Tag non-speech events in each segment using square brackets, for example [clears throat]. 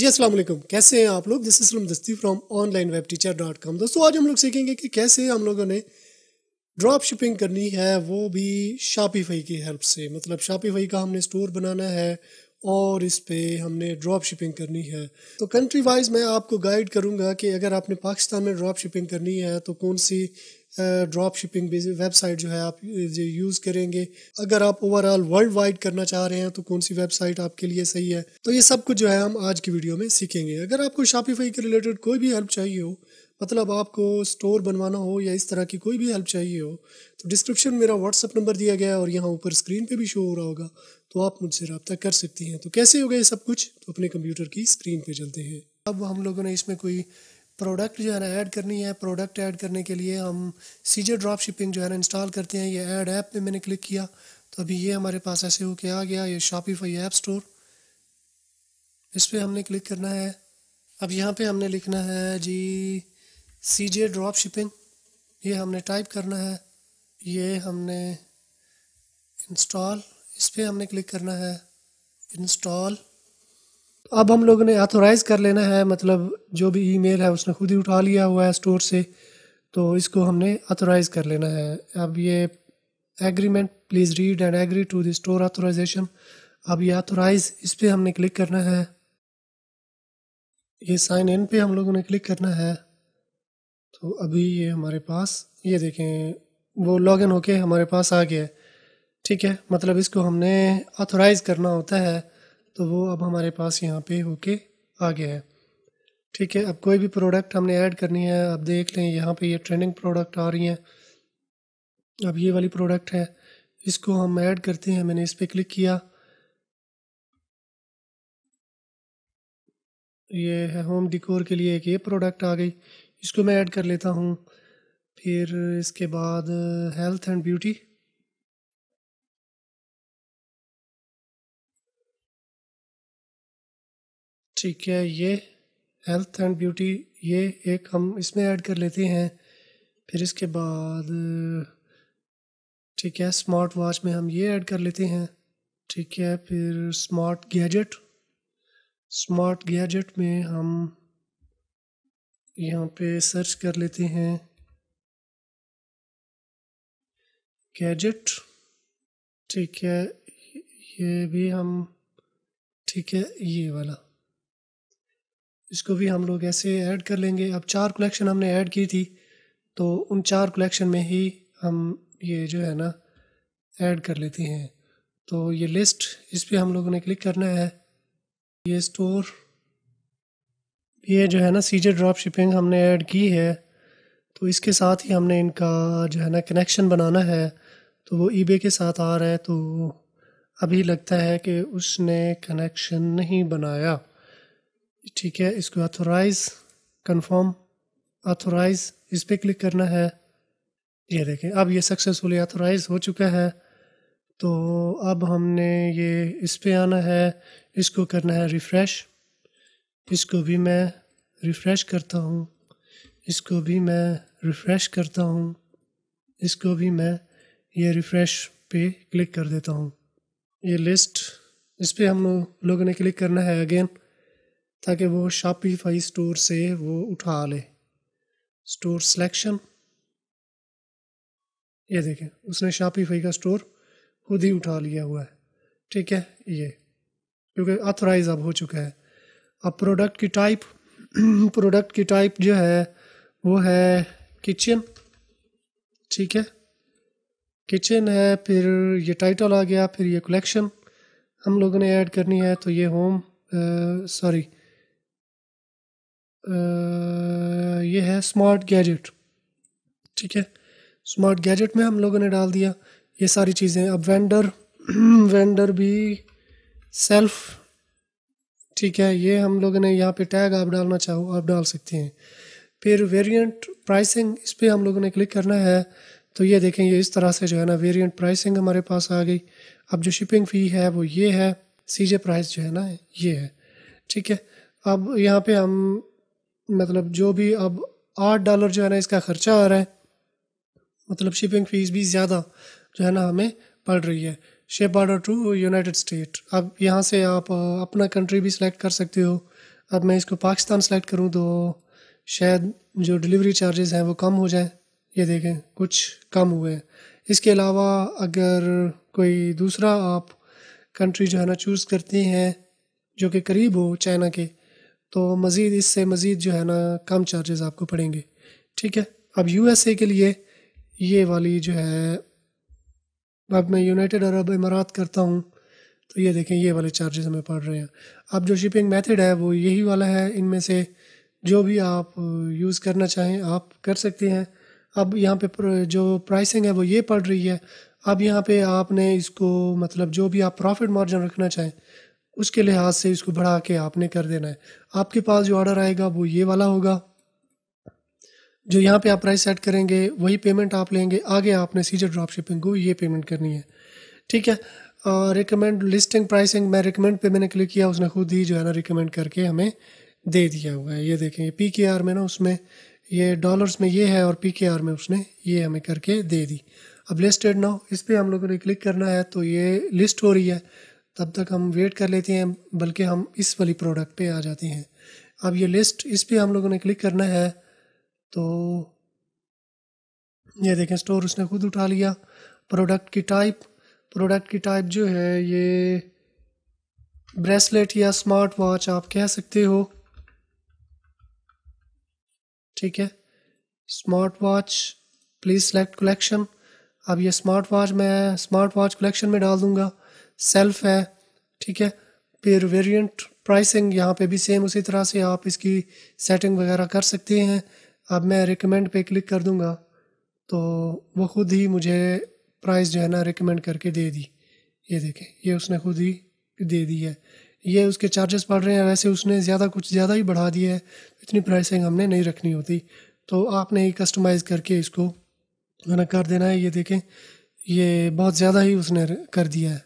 जी अस्सलाम वालेकुम कैसे हैं आप लोग this is Dasti from online web teacher dot com दोस्तों आज हम लोग सीखेंगे कि कैसे हम लोगों ने ड्रॉप शिपिंग करनी है वो भी शापीफाई की हेल्प से मतलब शापीफाई का हमने स्टोर बनाना है और इस पे हमने ड्रॉप शिपिंग करनी है तो कंट्री वाइज मैं आपको गाइड करूंगा कि अगर आपने पाकिस्तान में ड्रॉप शिपिंग करनी है तो कौन सी ड्रॉप शिपिंग वेबसाइट जो है आप यूज़ करेंगे अगर आप ओवरऑल वर्ल्ड वाइड करना चाह रहे हैं तो कौन सी वेबसाइट आपके लिए सही है तो ये सब कुछ जो है हम आज की वीडियो में सीखेंगे अगर आपको शॉपिफाई के रिलेटेड कोई भी हेल्प चाहिए हो मतलब आपको स्टोर बनवाना हो या इस तरह की कोई भी हेल्प चाहिए हो तो डिस्क्रिप्शन मेरा व्हाट्सअप नंबर दिया गया है और यहाँ ऊपर स्क्रीन पर भी शो हो रहा होगा तो आप मुझसे रबता कर सकती हैं तो कैसे हो गया सब कुछ तो अपने कंप्यूटर की स्क्रीन पे चलते हैं अब हम लोगों ने इसमें कोई प्रोडक्ट जो है ना ऐड करनी है प्रोडक्ट ऐड करने के लिए हम सीजे ड्रॉप शिपिंग जो है ना इंस्टॉल करते हैं ये ऐड ऐप पे मैंने क्लिक किया तो अभी ये हमारे पास ऐसे होके आ गया ये शॉपिफाई ऐप स्टोर इस पर हमने क्लिक करना है अब यहाँ पे हमने लिखना है जी सी जे ड्रॉप शिपिंग ये हमने टाइप करना है ये हमने इंस्टॉल इस पर हमने क्लिक करना है इंस्टॉल अब हम लोगों ने ऑथोराइज़ कर लेना है मतलब जो भी ईमेल है उसने खुद ही उठा लिया हुआ है स्टोर से तो इसको हमने ऑथोराइज़ कर लेना है अब ये agreement please read and agree to the store authorization अब ये ऑथोराइज़ इस पर हमने क्लिक करना है ये साइन इन पे हम लोगों ने क्लिक करना है तो अभी ये हमारे पास ये देखें वो लॉग इन होके हमारे पास आ गया है ठीक है मतलब इसको हमने ऑथोराइज़ करना होता है तो वो अब हमारे पास यहाँ पे होके आ गया है ठीक है अब कोई भी प्रोडक्ट हमने ऐड करनी है अब देख लें यहाँ पे ये यह ट्रेंडिंग प्रोडक्ट आ रही हैं अब ये वाली प्रोडक्ट है इसको हम ऐड करते हैं मैंने इस पर क्लिक किया ये है होम डिकोर के लिए एक ये प्रोडक्ट आ गई इसको मैं ऐड कर लेता हूँ फिर इसके बाद हेल्थ एंड ब्यूटी ठीक है ये हेल्थ एंड ब्यूटी ये एक हम इसमें ऐड कर लेते हैं फिर इसके बाद ठीक है स्मार्ट वॉच में हम ये ऐड कर लेते हैं ठीक है फिर स्मार्ट गैजेट स्मार्ट गैजेट में हम यहाँ पे सर्च कर लेते हैं गैजेट ठीक है ये भी हम ठीक है ये वाला इसको भी हम लोग ऐसे ऐड कर लेंगे अब चार कलेक्शन हमने ऐड की थी तो उन चार कलेक्शन में ही हम ये जो है ना ऐड कर लेते हैं तो ये लिस्ट इस पर हम लोगों ने क्लिक करना है ये स्टोर ये जो है ना सीजर ड्रॉप शिपिंग हमने ऐड की है तो इसके साथ ही हमने इनका जो है ना कनेक्शन बनाना है तो वो ई के साथ आ रहा है तो अभी लगता है कि उसने कनेक्शन नहीं बनाया ठीक है इसको अथोराइज कन्फर्म अथोराइज इस पर क्लिक करना है ये देखें अब ये सक्सेसफुली अथोराइज हो चुका है तो अब हमने ये इस पर आना है इसको करना है रिफ़्रेश इसको भी मैं रिफ़्रेश करता हूँ इसको भी मैं रिफ़्रेश करता हूँ इसको भी मैं ये रिफ़्रेश पे क्लिक कर देता हूँ ये लिस्ट इस पर हम लोगों ने क्लिक करना है अगेन ताकि वो शॉपिफाई स्टोर से वो उठा ले स्टोर सिलेक्शन ये देखें उसने शॉपिफाई का स्टोर खुद ही उठा लिया हुआ है ठीक है ये क्योंकि ऑथराइज अब हो चुका है अब प्रोडक्ट की टाइप प्रोडक्ट [clears throat] की टाइप जो है वो है किचन ठीक है किचन है फिर ये टाइटल आ गया फिर ये कलेक्शन हम लोगों ने ऐड करनी है तो ये होम सॉरी ये है स्मार्ट गैजेट ठीक है स्मार्ट गैजेट में हम लोगों ने डाल दिया ये सारी चीज़ें अब वेंडर [clears throat] वेंडर भी सेल्फ ठीक है ये हम लोगों ने यहाँ पे टैग आप डालना चाहो आप डाल सकते हैं फिर वेरिएंट प्राइसिंग इस पर हम लोगों ने क्लिक करना है तो ये देखें ये इस तरह से जो है ना वेरिएंट प्राइसिंग हमारे पास आ गई अब जो शिपिंग फ़ी है वो ये है सीजे प्राइस जो है ना ये है ठीक है अब यहाँ पे हम मतलब जो भी अब आठ डॉलर जो है ना इसका ख़र्चा आ रहा है मतलब शिपिंग फ़ीस भी ज़्यादा जो है ना हमें पड़ रही है ship border to United State अब यहाँ से आप अपना कंट्री भी सिलेक्ट कर सकते हो अब मैं इसको पाकिस्तान सेलेक्ट करूँ तो शायद जो डिलीवरी चार्जेस हैं वो कम हो जाए ये देखें कुछ कम हुए हैं इसके अलावा अगर कोई दूसरा आप कंट्री जो है ना चूज़ करते हैं जो कि करीब हो चाइना के तो मज़ीद इससे मज़ीद जो है ना कम चार्जेस आपको पड़ेंगे ठीक है अब यू के लिए ये वाली जो है अब मैं यूनाइटेड अरब इमारात करता हूँ तो ये देखें ये वाले चार्जेस हमें पड़ रहे हैं अब जो शिपिंग मेथड है वो यही वाला है इनमें से जो भी आप यूज़ करना चाहें आप कर सकते हैं अब यहाँ पे जो प्राइसिंग है वो ये पड़ रही है अब यहाँ पे आपने इसको मतलब जो भी आप प्रॉफिट मार्जिन रखना चाहें उसके लिहाज से इसको बढ़ा के आपने कर देना है आपके पास जो ऑर्डर आएगा वो ये वाला होगा जो यहाँ पे आप प्राइस सेट करेंगे वही पेमेंट आप लेंगे आगे आपने सीजर ड्रॉप शिपिंग को ये पेमेंट करनी है ठीक है रिकमेंड लिस्टिंग प्राइसिंग मैं रिकमेंड पे मैंने क्लिक किया उसने खुद ही जो है ना रिकमेंड करके हमें दे दिया हुआ है ये देखें पी के आर में ना उसमें ये डॉलर्स में ये है और पी के आर में उसने ये हमें करके दे दी अब लिस्टेड नाउ इस पर हम लोगों ने क्लिक करना है तो ये लिस्ट हो रही है तब तक हम वेट कर लेते हैं बल्कि हम इस वाली प्रोडक्ट पे आ जाते हैं अब ये लिस्ट इस पर हम लोगों ने क्लिक करना है तो ये देखें स्टोर उसने खुद उठा लिया प्रोडक्ट की टाइप प्रोडक्ट की टाइप जो है ये ब्रेसलेट या स्मार्ट वॉच आप कह सकते हो ठीक है smart watch please select collection अब ये स्मार्ट वॉच मैं स्मार्ट वॉच कलेक्शन में डाल दूंगा सेल्फ है ठीक है फिर वेरिएंट प्राइसिंग यहाँ पे भी सेम उसी तरह से आप इसकी सेटिंग वगैरह कर सकते हैं अब मैं रिकमेंड पे क्लिक कर दूँगा तो वो खुद ही मुझे प्राइस जो है ना रिकमेंड करके दे दी ये देखें ये उसने खुद ही दे दी है ये उसके चार्जेस पड़ रहे हैं वैसे उसने ज़्यादा कुछ ज़्यादा ही बढ़ा दिया है इतनी प्राइसिंग हमने नहीं रखनी होती तो आपने ही कस्टमाइज़ करके इसको मैंने कर देना है ये देखें ये बहुत ज़्यादा ही उसने कर दिया है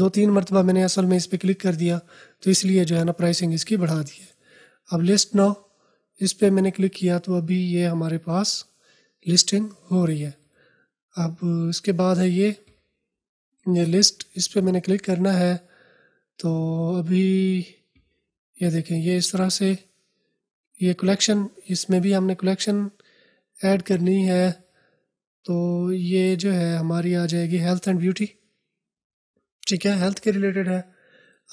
दो तीन मरतबा मैंने असल में इस पर क्लिक कर दिया तो इसलिए जो है ना प्राइसिंग इसकी बढ़ा दी है अब लिस्ट नौ इस पर मैंने क्लिक किया तो अभी ये हमारे पास लिस्टिंग हो रही है अब इसके बाद है ये ये लिस्ट इस पर मैंने क्लिक करना है तो अभी ये देखें ये इस तरह से ये कलेक्शन इसमें भी हमने कलेक्शन ऐड करनी है तो ये जो है हमारी आ जाएगी हेल्थ एंड ब्यूटी ठीक है हेल्थ के रिलेटेड है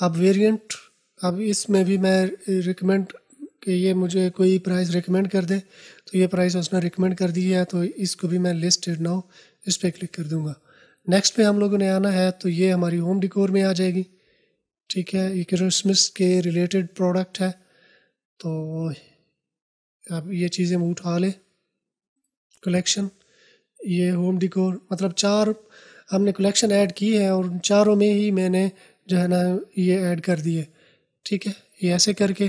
अब वेरिएंट अब इसमें भी मैं रिकमेंड कि ये मुझे कोई प्राइस रिकमेंड कर दे तो ये प्राइस उसने रिकमेंड कर दी है तो इसको भी मैं लिस्टेड नाउ इस पर क्लिक कर दूँगा नेक्स्ट पे हम लोगों ने आना है तो ये हमारी होम डिकोर में आ जाएगी ठीक है ये क्रिसमस के रिलेटेड प्रोडक्ट है तो आप ये चीज़ें हम उठा लें कलेक्शन ये होम डिकोर मतलब चार हमने कलेक्शन ऐड की है और उन चारों में ही मैंने जो है ना ये ऐड कर दिए ठीक है ये ऐसे करके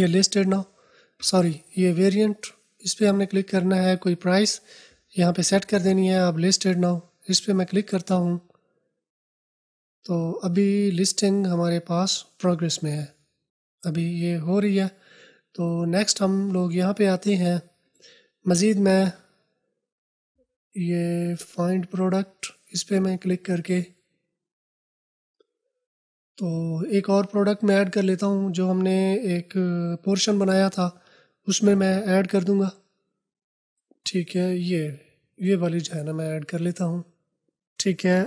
ये लिस्टेड नाउ सॉरी ये वेरिएंट इस पर हमने क्लिक करना है कोई प्राइस यहाँ पे सेट कर देनी है आप लिस्टेड नाउ इस पर मैं क्लिक करता हूँ तो अभी लिस्टिंग हमारे पास प्रोग्रेस में है अभी ये हो रही है तो नेक्स्ट हम लोग यहाँ पे आते हैं मज़ीद मैं ये फाइंड प्रोडक्ट इस पर मैं क्लिक करके तो एक और प्रोडक्ट मैं ऐड कर लेता हूँ जो हमने एक पोर्शन बनाया था उसमें मैं ऐड कर दूँगा ठीक है ये ये वाली जो है ना मैं ऐड कर लेता हूँ ठीक है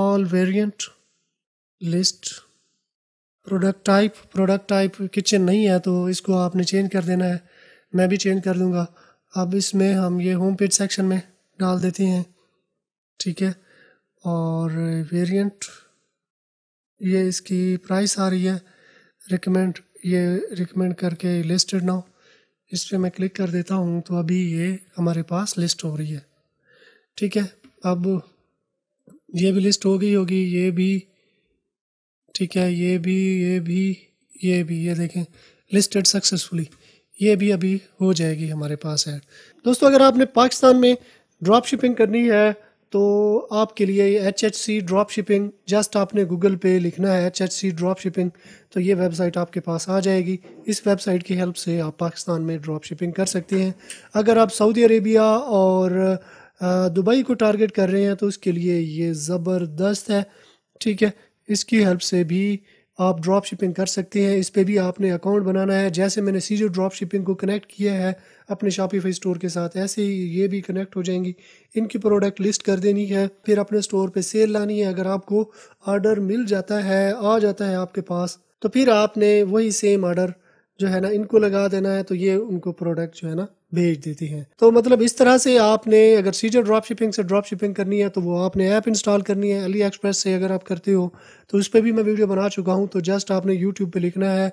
all variant list product type product type kitchen नहीं है तो इसको आपने चेंज कर देना है मैं भी चेंज कर दूँगा अब इसमें हम ये होम पेज सेक्शन में डाल देती हैं ठीक है और वेरिएंट ये इसकी प्राइस आ रही है रिकमेंड ये रिकमेंड करके लिस्टेड नाउ इस पर मैं क्लिक कर देता हूँ तो अभी ये हमारे पास लिस्ट हो रही है ठीक है अब ये भी लिस्ट हो गई होगी ये भी ठीक है ये भी ये भी ये भी ये देखें लिस्टेड सक्सेसफुली ये भी अभी हो जाएगी हमारे पास ऐड दोस्तों अगर आपने पाकिस्तान में ड्रॉप शिपिंग करनी है तो आपके लिए H H C drop shipping just आपने गूगल पे लिखना है H H C drop shipping तो ये वेबसाइट आपके पास आ जाएगी इस वेबसाइट की हेल्प से आप पाकिस्तान में ड्रॉप शिपिंग कर सकते हैं अगर आप सऊदी अरेबिया और दुबई को टारगेट कर रहे हैं तो उसके लिए ये ज़बरदस्त है ठीक है इसकी हेल्प से भी आप ड्रॉप शिपिंग कर सकते हैं इस पर भी आपने अकाउंट बनाना है जैसे मैंने सीजो ड्रॉप शिपिंग को कनेक्ट किया है अपने शॉपिफाई स्टोर के साथ ऐसे ही ये भी कनेक्ट हो जाएंगी इनकी प्रोडक्ट लिस्ट कर देनी है फिर अपने स्टोर पे सेल लानी है अगर आपको आर्डर मिल जाता है आ जाता है आपके पास तो फिर आपने वही सेम आर्डर जो है ना इनको लगा देना है तो ये उनको प्रोडक्ट जो है ना भेज देती हैं तो मतलब इस तरह से आपने अगर सीजर ड्रॉप शिपिंग से ड्रॉप शिपिंग करनी है तो वो आपने ऐप इंस्टॉल करनी है अली एक्सप्रेस से अगर आप करते हो तो उस पर भी मैं वीडियो बना चुका हूँ तो जस्ट आपने यूट्यूब पर लिखना है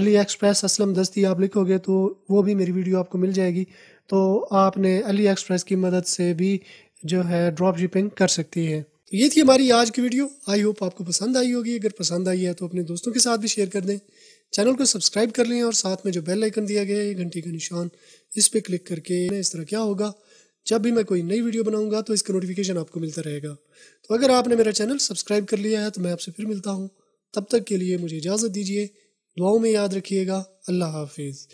अली एक्सप्रेस असलम दस्ती आप लिखोगे तो वो भी मेरी वीडियो आपको मिल जाएगी तो आपने अली एक्सप्रेस की मदद से भी जो है ड्रॉप शिपिंग कर सकती है तो ये थी हमारी आज की वीडियो आई होप आपको पसंद आई होगी अगर पसंद आई है तो अपने दोस्तों के साथ भी शेयर कर दें चैनल को सब्सक्राइब कर लें और साथ में जो बेल आइकन दिया गया है घंटी का निशान इस पर क्लिक करके इस तरह क्या होगा जब भी मैं कोई नई वीडियो बनाऊंगा तो इसका नोटिफिकेशन आपको मिलता रहेगा तो अगर आपने मेरा चैनल सब्सक्राइब कर लिया है तो मैं आपसे फिर मिलता हूँ तब तक के लिए मुझे इजाज़त दीजिए दुआओं में याद रखिएगा अल्लाह हाफिज़